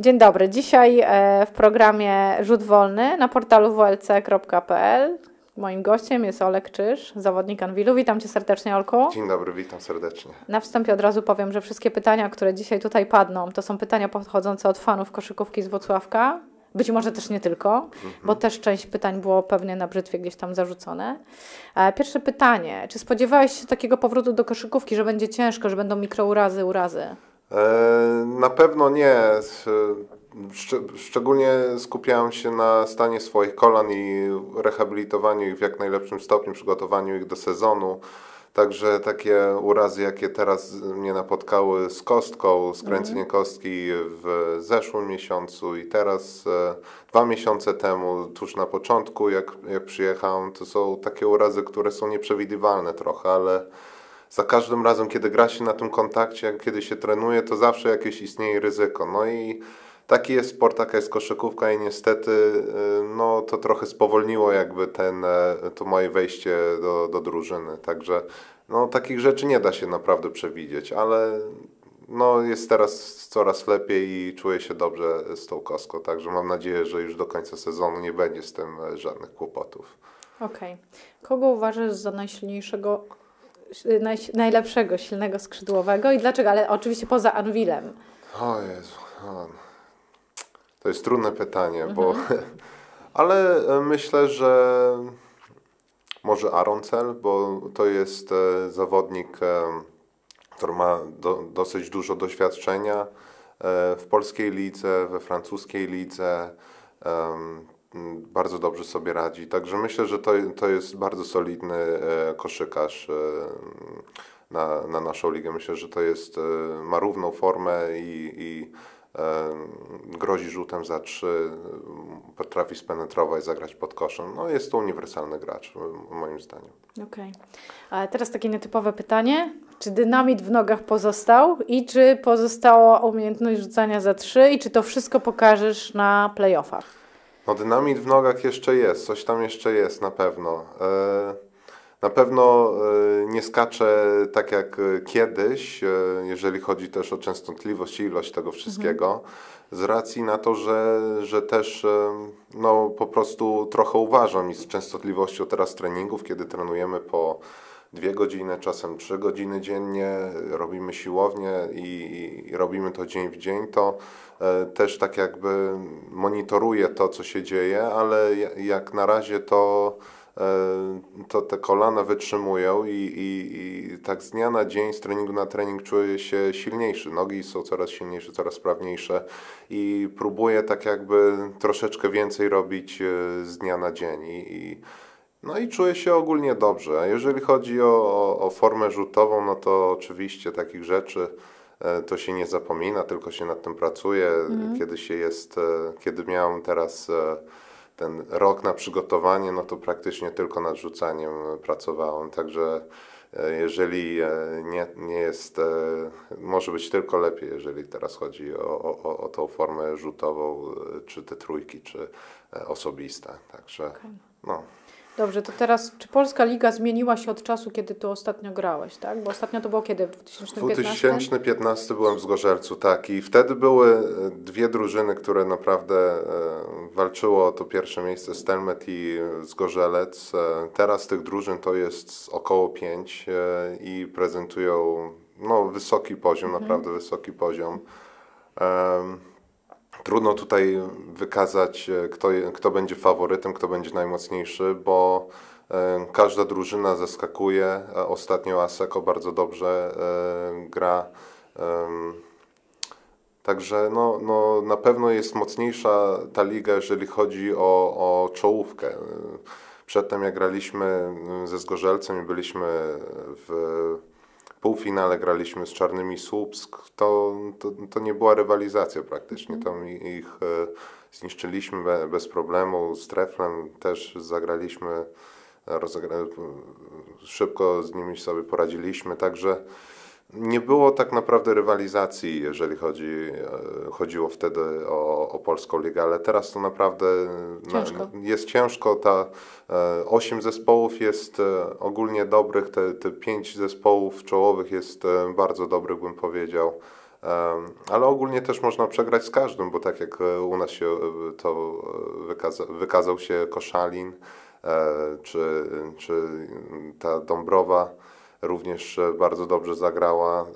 Dzień dobry. Dzisiaj e, w programie Rzut Wolny na portalu wlc.pl Moim gościem jest Olek Czyż, zawodnik Anwilu. Witam Cię serdecznie, Olku. Dzień dobry, witam serdecznie. Na wstępie od razu powiem, że wszystkie pytania, które dzisiaj tutaj padną, to są pytania pochodzące od fanów koszykówki z Wrocławka. Być może też nie tylko, mhm. bo też część pytań było pewnie na brzytwie gdzieś tam zarzucone. E, pierwsze pytanie. Czy spodziewałeś się takiego powrotu do koszykówki, że będzie ciężko, że będą mikrourazy, urazy? E, na pewno nie. Szczególnie skupiałem się na stanie swoich kolan i rehabilitowaniu ich w jak najlepszym stopniu, przygotowaniu ich do sezonu. Także takie urazy, jakie teraz mnie napotkały z kostką, skręcenie mhm. kostki w zeszłym miesiącu i teraz e, dwa miesiące temu, tuż na początku, jak, jak przyjechałem, to są takie urazy, które są nieprzewidywalne trochę, ale za każdym razem, kiedy gra się na tym kontakcie, kiedy się trenuje, to zawsze jakieś istnieje ryzyko. No i taki jest sport, taka jest koszykówka i niestety y, no, to trochę spowolniło jakby ten, e, to moje wejście do, do drużyny. Także no, takich rzeczy nie da się naprawdę przewidzieć, ale no, jest teraz coraz lepiej i czuję się dobrze z tą koską. Także mam nadzieję, że już do końca sezonu nie będzie z tym e, żadnych kłopotów. Okej. Okay. Kogo uważasz za najsilniejszego naj, najlepszego silnego skrzydłowego i dlaczego? Ale oczywiście poza Anwilem. O Jezu. To jest trudne pytanie, mhm. bo... Ale e, myślę, że może Aaron bo to jest e, zawodnik, e, który ma do, dosyć dużo doświadczenia w polskiej lidze, we francuskiej lidze bardzo dobrze sobie radzi. Także myślę, że to, to jest bardzo solidny e, koszykarz e, na, na naszą ligę. Myślę, że to jest, e, ma równą formę i, i grozi rzutem za trzy, potrafi spenetrować, zagrać pod koszem. No, jest to uniwersalny gracz, moim zdaniem. Okej. Okay. teraz takie nietypowe pytanie. Czy dynamit w nogach pozostał i czy pozostała umiejętność rzucania za trzy i czy to wszystko pokażesz na playoffach? No dynamit w nogach jeszcze jest, coś tam jeszcze jest na pewno. E, na pewno e, nie skacze tak jak e, kiedyś, jeżeli chodzi też o częstotliwość i ilość tego wszystkiego, mhm. z racji na to, że, że też no, po prostu trochę uważam i z częstotliwością teraz treningów, kiedy trenujemy po dwie godziny, czasem trzy godziny dziennie, robimy siłownie i, i robimy to dzień w dzień, to E, też tak jakby monitoruję to, co się dzieje, ale jak na razie to, e, to te kolana wytrzymują i, i, i tak z dnia na dzień, z treningu na trening czuję się silniejszy. Nogi są coraz silniejsze, coraz sprawniejsze i próbuję tak jakby troszeczkę więcej robić e, z dnia na dzień. I, i no i czuję się ogólnie dobrze. A jeżeli chodzi o, o, o formę rzutową, no to oczywiście takich rzeczy E, to się nie zapomina, tylko się nad tym pracuje. Mhm. Kiedy się jest, e, kiedy miałem teraz e, ten rok na przygotowanie, no to praktycznie tylko nad rzucaniem pracowałem, także jeżeli nie, nie jest, może być tylko lepiej, jeżeli teraz chodzi o, o, o tą formę rzutową, czy te trójki, czy osobiste. Także okay. no. Dobrze, to teraz, czy Polska Liga zmieniła się od czasu, kiedy tu ostatnio grałeś, tak? Bo ostatnio to było kiedy? W 2015? 2015 byłem w Zgorzelcu, tak. I wtedy były e, dwie drużyny, które naprawdę e, walczyło o to pierwsze miejsce, Stelmet i e, Zgorzelec. Teraz tych drużyn to jest około pięć i prezentują no, wysoki poziom, mhm. naprawdę wysoki poziom. Um, Trudno tutaj wykazać, e, kto, kto będzie faworytem, kto będzie najmocniejszy, bo e, każda drużyna zaskakuje. E, ostatnio Aseko bardzo dobrze gra. Także no, no, na pewno jest mocniejsza ta liga, jeżeli chodzi o, o czołówkę. Przedtem jak graliśmy mm, ze Zgorzelcem i byliśmy w półfinale graliśmy z Czarnymi Słupsk, to, to, to nie była rywalizacja praktycznie, mhm. tam ich e, zniszczyliśmy be, bez problemu, z Treflem też zagraliśmy, e, rozegra... E, szybko z nimi sobie poradziliśmy, także nie było tak naprawdę rywalizacji, jeżeli chodzi, e, chodziło wtedy o, o polską ligę, ale teraz to naprawdę e, no, ciężko. Na, jest ciężko. Ta e, osiem zespołów jest ogólnie dobrych, te, te pięć zespołów czołowych jest bardzo dobrych, bym powiedział. Ale ogólnie też można przegrać z każdym, bo tak jak u nas się to wykaza wykazał się Koszalin, czy, czy ta Dąbrowa, również e, bardzo dobrze zagrała. E,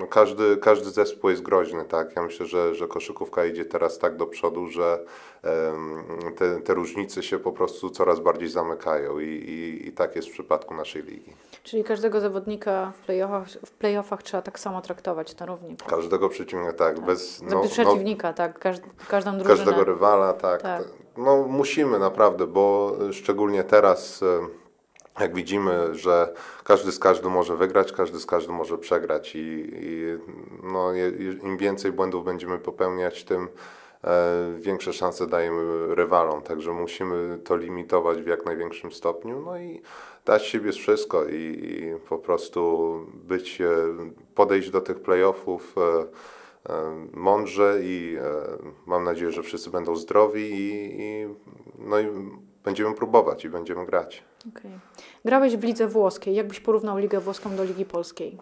no każdy, każdy zespół jest groźny, tak? Ja myślę, że, że koszykówka idzie teraz tak do przodu, że te, te różnice się po prostu coraz bardziej zamykają i, i, i tak jest w przypadku naszej ligi. Czyli każdego zawodnika w playoffach, w playoffach trzeba tak samo traktować na równi. Każdego przeciwnika, tak. tak. Bez, znaczy no, no, przeciwnika, no, tak. każdą drużynę. Każdego rywala, tak. tak. No musimy naprawdę, bo szczególnie teraz jak widzimy, że każdy z każdym może wygrać, każdy z każdym może przegrać i, i no, im więcej błędów będziemy popełniać, tym e, większe szanse dajemy rywalom, także musimy to limitować w jak największym stopniu, no i dać siebie wszystko i, i po prostu być, e, podejść do tych playoffów e, mądrze i mam nadzieję, że wszyscy będą zdrowi i, i no i będziemy próbować i będziemy grać. Okay. Grałeś w lidze włoskiej. Jak byś porównał ligę włoską do ligi polskiej?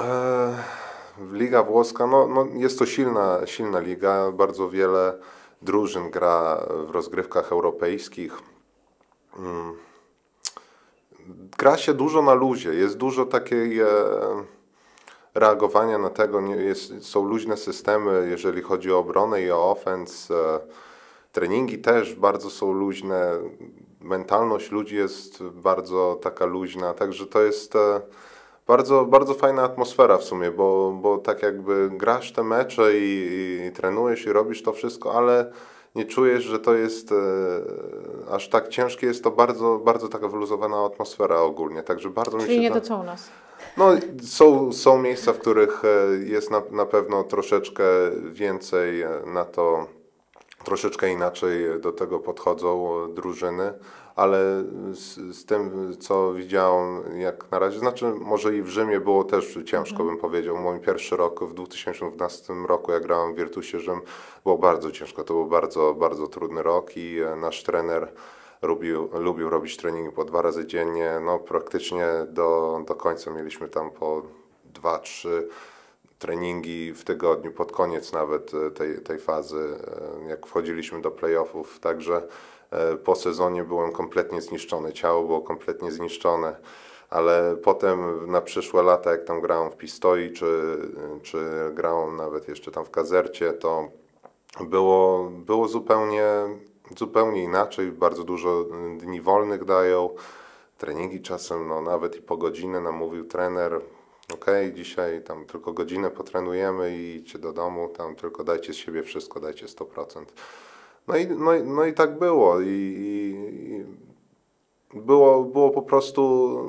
Eee, liga włoska, no, no jest to silna, silna liga. Bardzo wiele drużyn gra w rozgrywkach europejskich. Mm. Gra się dużo na luzie. Jest dużo takiej e, reagowania na tego. Jest, są luźne systemy, jeżeli chodzi o obronę i o offense. E, treningi też bardzo są luźne mentalność ludzi jest bardzo taka luźna, także to jest e, bardzo, bardzo fajna atmosfera w sumie, bo, bo tak jakby grasz te mecze i, i, i trenujesz i robisz to wszystko, ale nie czujesz, że to jest e, aż tak ciężkie, jest to bardzo, bardzo taka wyluzowana atmosfera ogólnie, także bardzo Czyli mi się... nie to, co u nas. No, są, są miejsca, w których e, jest na, na pewno troszeczkę więcej e, na to troszeczkę inaczej do tego podchodzą drużyny, ale z, z, tym, co widziałem jak na razie, znaczy może i w Rzymie było też ciężko, mhm. bym powiedział. Mój pierwszy rok w 2012 roku, jak grałem w Virtusie Rzym, było bardzo ciężko. To był bardzo, bardzo trudny rok i e, nasz trener lubił, lubił robić treningi po dwa razy dziennie. No praktycznie do, do końca mieliśmy tam po dwa, trzy treningi w tygodniu, pod koniec nawet e, tej, tej fazy, e, jak wchodziliśmy do playoffów. Także e, po sezonie byłem kompletnie zniszczony, ciało było kompletnie zniszczone. Ale potem na przyszłe lata, jak tam grałem w Pistoi, czy, czy grałem nawet jeszcze tam w kazercie, to było, było zupełnie, zupełnie inaczej. Bardzo dużo dni wolnych dają treningi czasem, no nawet i po godzinę namówił trener, ok, dzisiaj tam tylko godzinę potrenujemy i idźcie do domu, tam tylko dajcie z siebie wszystko, dajcie 100%. No i, no, no i tak było i, i było, było po prostu,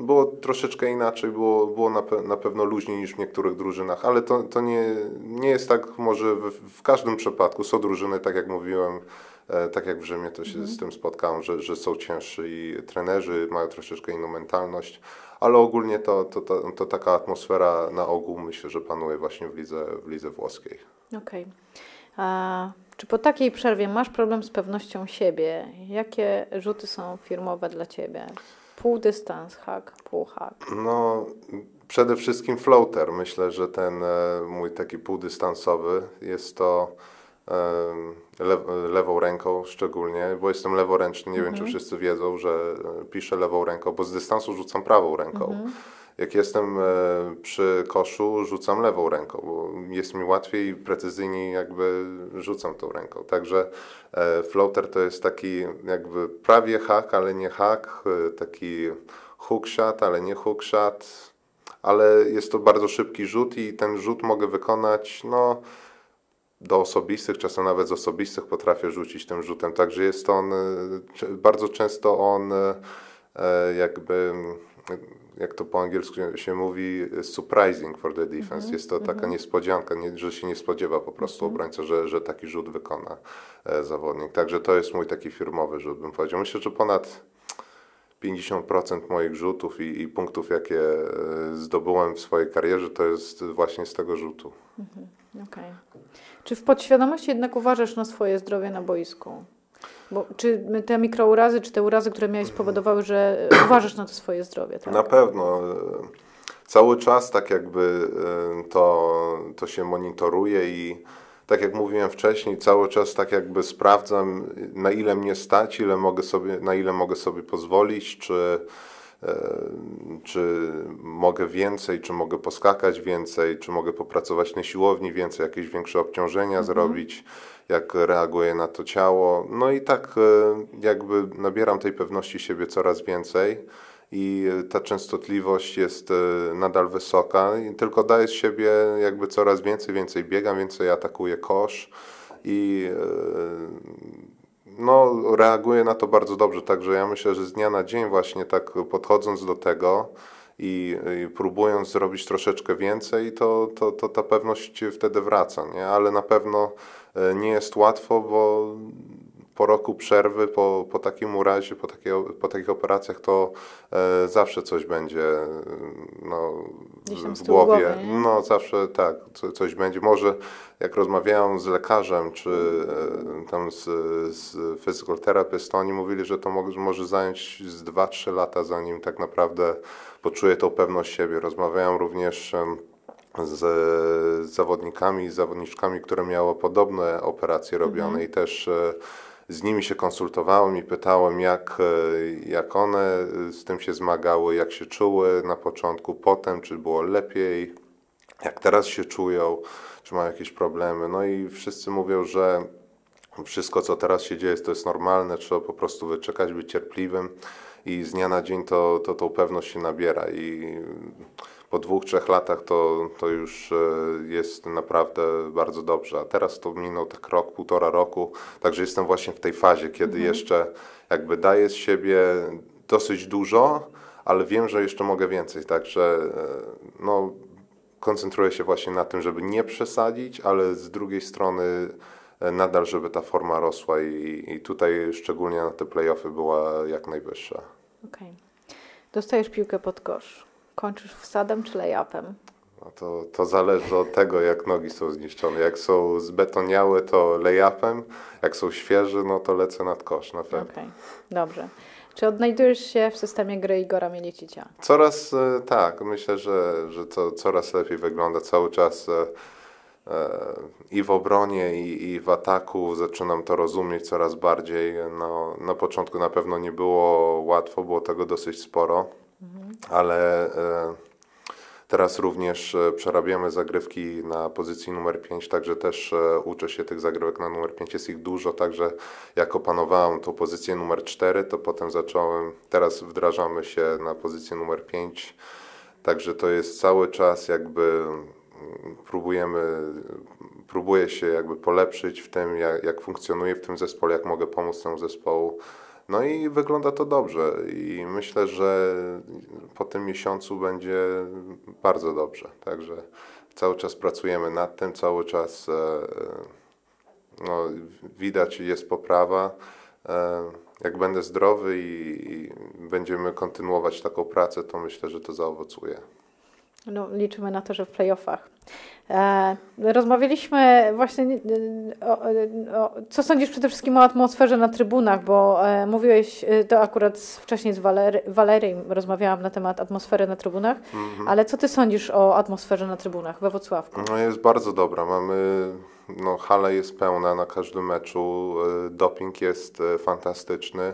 było troszeczkę inaczej, było, było na, pe, na pewno luźniej niż w niektórych drużynach, ale to, to nie, nie jest tak może w, w każdym przypadku. Są drużyny, tak jak mówiłem, e, tak jak w Rzymie to się mm. z tym spotkałem, że, że są ciężsi i trenerzy mają troszeczkę inną mentalność, ale ogólnie to, to, to, to taka atmosfera na ogół myślę, że panuje właśnie w lidze, w lidze włoskiej. Okej. Okay. Czy po takiej przerwie masz problem z pewnością siebie? Jakie rzuty są firmowe dla ciebie? Pół dystans, hak, pół hak. No, przede wszystkim floater. Myślę, że ten e, mój taki półdystansowy jest to le, lewą ręką szczególnie, bo jestem leworęczny, nie mhm. wiem czy mhm. wszyscy wiedzą, że e, piszę lewą ręką, bo z dystansu rzucam prawą ręką. Mhm. Jak jestem e, przy koszu, rzucam lewą ręką, bo jest mi łatwiej i precyzyjniej jakby rzucam tą ręką. Także e, floater to jest taki jakby prawie hak, ale nie hak, taki hook shot, ale nie hook shot, ale jest to bardzo szybki rzut i ten rzut mogę wykonać, no do osobistych, czasem nawet z osobistych potrafię rzucić tym rzutem. Także jest on, e, bardzo często on e, e, jakby, jak to po angielsku się mówi, surprising for the defense. Mm -hmm. Jest to taka mm -hmm. niespodzianka, nie, że się nie spodziewa po prostu mm -hmm. obrońca, że, że taki rzut wykona zawodnik. Także to jest mój taki firmowy rzut, bym powiedział. Myślę, że ponad 50% moich rzutów i, i, punktów, jakie e, zdobyłem w swojej karierze, to jest właśnie z tego rzutu. Mhm. Okay. Czy w podświadomości jednak uważasz na swoje zdrowie na boisku? Bo czy te mikrourazy, czy te urazy, które miałeś, spowodowały, że uważasz na to swoje zdrowie? Tak? Na pewno. Cały czas tak jakby e, to, to się monitoruje i tak jak mówiłem wcześniej, cały czas tak jakby sprawdzam, na ile mnie stać, ile mogę sobie, na ile mogę sobie pozwolić, czy, e, czy mogę więcej, czy mogę poskakać więcej, czy mogę popracować na siłowni więcej, jakieś większe obciążenia mhm. zrobić, jak reaguje na to ciało. No i tak e, jakby nabieram tej pewności siebie coraz więcej i ta częstotliwość jest e, nadal wysoka, tylko daje z siebie jakby coraz więcej, więcej biegam, więcej atakuję kosz i e, no, reaguję na to bardzo dobrze, także ja myślę, że z dnia na dzień właśnie tak podchodząc do tego, i, i, próbując zrobić troszeczkę więcej, to, to, to ta pewność wtedy wraca, nie? ale na pewno e, nie jest łatwo, bo po roku przerwy, po, po takim urazie, po, po takich operacjach, to e, zawsze coś będzie e, no, w, w głowie. no zawsze tak, co, coś będzie. Może jak rozmawiałem z lekarzem, czy e, tam z, z physical therapist, to oni mówili, że to może może zająć z 2-3 lata, zanim tak naprawdę poczuję tą pewność siebie. Rozmawiałem również z zawodnikami zawodniczkami, które miały podobne operacje robione mhm. i też e, z nimi się konsultowałem i pytałem, jak, e, jak one z tym się zmagały, jak się czuły na początku, potem, czy było lepiej, jak teraz się czują, czy mają jakieś problemy. No i wszyscy mówią, że wszystko, co teraz się dzieje, to jest normalne, trzeba po prostu wyczekać, być cierpliwym i z dnia na dzień to, to tą pewność się nabiera. I po dwóch, trzech latach to, to już e, jest naprawdę bardzo dobrze. A teraz to minął tak rok, półtora roku, także jestem właśnie w tej fazie, kiedy mhm. jeszcze jakby daję z siebie dosyć dużo, ale wiem, że jeszcze mogę więcej, także e, no, koncentruję się właśnie na tym, żeby nie przesadzić, ale z drugiej strony e, nadal, żeby ta forma rosła i, i tutaj szczególnie na te playoffy była jak najwyższa. Okej. Okay. Dostajesz piłkę pod kosz. Kończysz wsadem czy lejapem? No to, to zależy od tego, jak nogi są zniszczone. Jak są zbetoniałe, to lejapem. Jak są świeże, no to lecę nad kosz, na pewno. Okej, okay. dobrze. Czy odnajdujesz się w systemie gry Igora Mielicicia? Coraz e, tak, myślę, że, że to coraz lepiej wygląda. Cały czas e, e, i w obronie, i, i w ataku zaczynam to rozumieć coraz bardziej. No, na początku na pewno nie było łatwo, było tego dosyć sporo ale e, teraz również e, przerabiamy zagrywki na pozycji numer 5, także też e, uczę się tych zagrywek na numer 5, jest ich dużo, także jak opanowałem tą pozycję numer 4, to potem zacząłem, teraz wdrażamy się na pozycję numer 5, także to jest cały czas jakby mm, próbujemy, próbuję się jakby polepszyć w tym, jak, jak funkcjonuję w tym zespole, jak mogę pomóc temu zespołu. No i wygląda to dobrze i myślę, że po tym miesiącu będzie bardzo dobrze. Także cały czas pracujemy nad tym, cały czas e, no, widać jest poprawa. E, jak będę zdrowy i będziemy kontynuować taką pracę, to myślę, że to zaowocuje. No, liczymy na to, że w playoffach. E, rozmawialiśmy właśnie e, o, e, o, co sądzisz przede wszystkim o atmosferze na trybunach, bo mówiłeś to akurat wcześniej z Valeriem. rozmawiałam na temat atmosfery na trybunach, mhm. ale co ty sądzisz o atmosferze na trybunach we Wrocławku? No jest bardzo dobra, mamy, no hala jest pełna na każdym meczu, doping jest fantastyczny.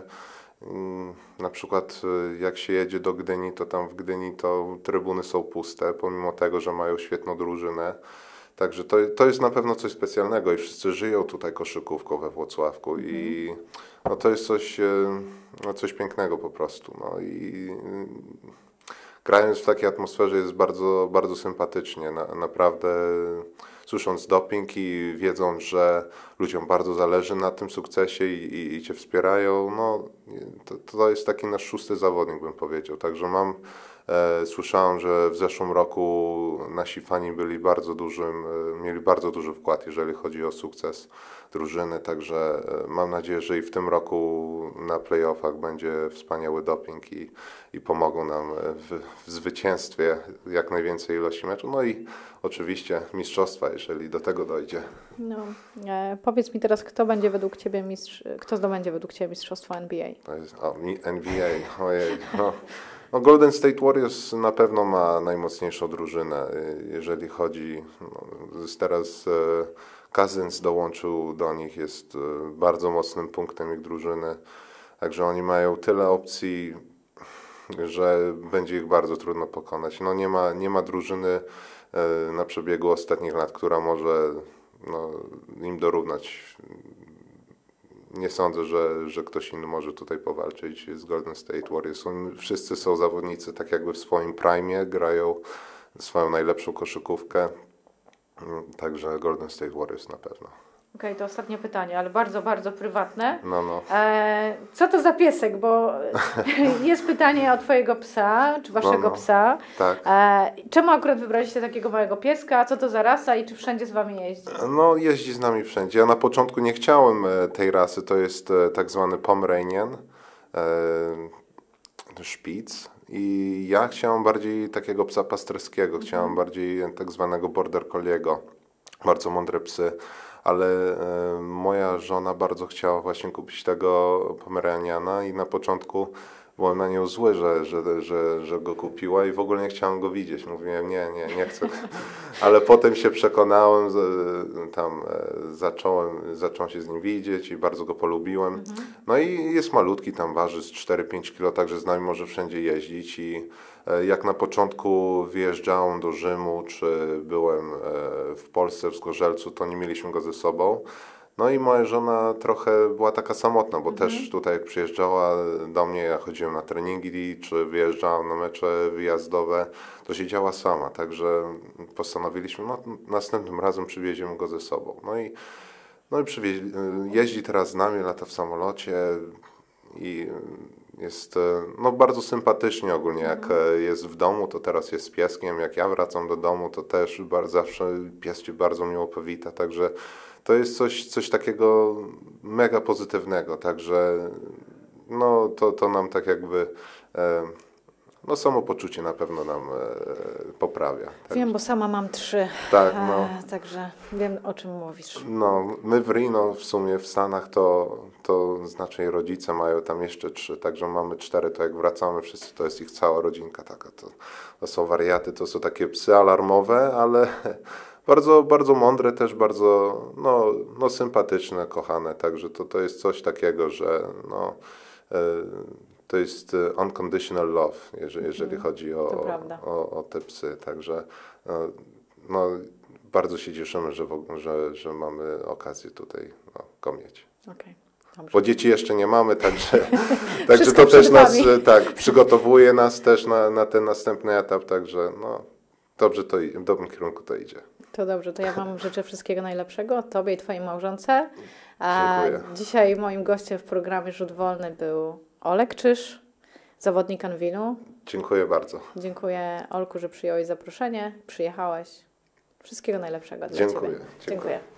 Mm, na przykład y, jak się jedzie do Gdyni, to tam w Gdyni to trybuny są puste, pomimo tego, że mają świetną drużynę. Także to, to jest na pewno coś specjalnego i wszyscy żyją tutaj koszykówką we Włocławku i mhm. no, to jest coś, y, no, coś pięknego po prostu. No, i y, grając w takiej atmosferze jest bardzo, bardzo sympatycznie. Na, naprawdę słysząc doping i wiedząc, że ludziom bardzo zależy na tym sukcesie i, i, i cię wspierają. No, to, to jest taki nasz szósty zawodnik, bym powiedział. Także mam. E, słyszałem, że w zeszłym roku nasi fani byli bardzo dużym, e, mieli bardzo duży wkład, jeżeli chodzi o sukces drużyny, także e, mam nadzieję, że i w tym roku na playoffach będzie wspaniały doping i, i pomogą nam w, w zwycięstwie jak najwięcej ilości meczów. No i oczywiście mistrzostwa, jeżeli do tego dojdzie. No. E, powiedz mi teraz, kto będzie według Ciebie mistrz, kto zdobędzie według Ciebie mistrzostwo NBA? O, NBA, ojej. No. no, Golden State Warriors na pewno ma najmocniejszą drużynę, y, jeżeli chodzi, no, teraz e, Cousins dołączył do nich, jest e, bardzo mocnym punktem ich drużyny, także oni mają tyle opcji, że będzie ich bardzo trudno pokonać. No, nie, ma, nie ma drużyny e, na przebiegu ostatnich lat, która może no, im dorównać. Nie sądzę, że, że ktoś inny może tutaj powalczyć z Golden State Warriors. Wszyscy są zawodnicy tak jakby w swoim prime, grają swoją najlepszą koszykówkę. Mm, także Golden State Warriors na pewno. Okej, okay, to ostatnie pytanie, ale bardzo, bardzo prywatne. No, no. E, co to za piesek? Bo jest pytanie o Twojego psa, czy Waszego no, no. psa. Tak. E, czemu akurat wybraliście takiego małego pieska? Co to za rasa i czy wszędzie z Wami jeździ? No, jeździ z nami wszędzie. Ja na początku nie chciałem e, tej rasy. To jest e, tak zwany Pomeranian, e, szpic. I ja chciałem bardziej takiego psa pasterskiego. Chciałem mhm. bardziej tak zwanego border colliego. Bardzo mądre psy ale e, moja żona bardzo chciała właśnie kupić tego Pomeraniana i na początku byłem na nią zły, że, że, że, że go kupiła i w ogóle nie chciałem go widzieć. Mówiłem, nie, nie, nie chcę. Ale potem się przekonałem, e, tam e, zacząłem, zacząłem się z nim widzieć i bardzo go polubiłem. Mhm. No i jest malutki, tam waży z 4-5 kilo, także z nami może wszędzie jeździć i e, jak na początku wyjeżdżałem do Rzymu, czy byłem w Polsce, w Skorzelcu, to nie mieliśmy go ze sobą no i moja żona trochę była taka samotna, bo mhm. też tutaj jak przyjeżdżała do mnie, ja chodziłem na treningi, czy wyjeżdżałam na mecze wyjazdowe, to siedziała sama, także postanowiliśmy, no następnym razem przywieziemy go ze sobą. No i, no i y, jeździ teraz z nami, lata w samolocie i jest y, no, bardzo sympatycznie ogólnie. Jak mhm. y, jest w domu, to teraz jest z pieskiem. Jak ja wracam do domu, to też bardzo, zawsze pies bardzo miło powita. Także to jest coś, coś takiego mega pozytywnego, także no, to, to nam tak jakby e, no samopoczucie na pewno nam e, poprawia. Tak? Wiem, bo sama mam trzy, tak, no. E, także wiem o czym mówisz. No, my w Reno w sumie w Stanach to, to znaczy rodzice mają tam jeszcze trzy, także mamy cztery, to jak wracamy wszyscy, to jest ich cała rodzinka taka. To, to są wariaty, to są takie psy alarmowe, ale bardzo, bardzo mądre, też bardzo no, no, sympatyczne, kochane. Także to, to jest coś takiego, że no, e, to jest e, unconditional love, jeżeli, mhm. jeżeli chodzi o, o, o, o, te psy. Także no, no, bardzo się cieszymy, że, w, że, że mamy okazję tutaj no, go mieć. Okay. Dobrze. Bo dzieci jeszcze nie mamy, także, także to też nas tak, przygotowuje nas też na, na ten następny etap, także no, dobrze to w dobrym kierunku to idzie. To dobrze, to ja Wam życzę wszystkiego najlepszego, Tobie i Twojej małżonce. A Dziękuję. dzisiaj moim gościem w programie Rzut Wolny był Olek Czyż, zawodnik Anwilu. Dziękuję bardzo. Dziękuję Olku, że przyjąłeś zaproszenie, przyjechałeś. Wszystkiego najlepszego dla Dziękuję. Ciebie. Dziękuję. Dziękuję.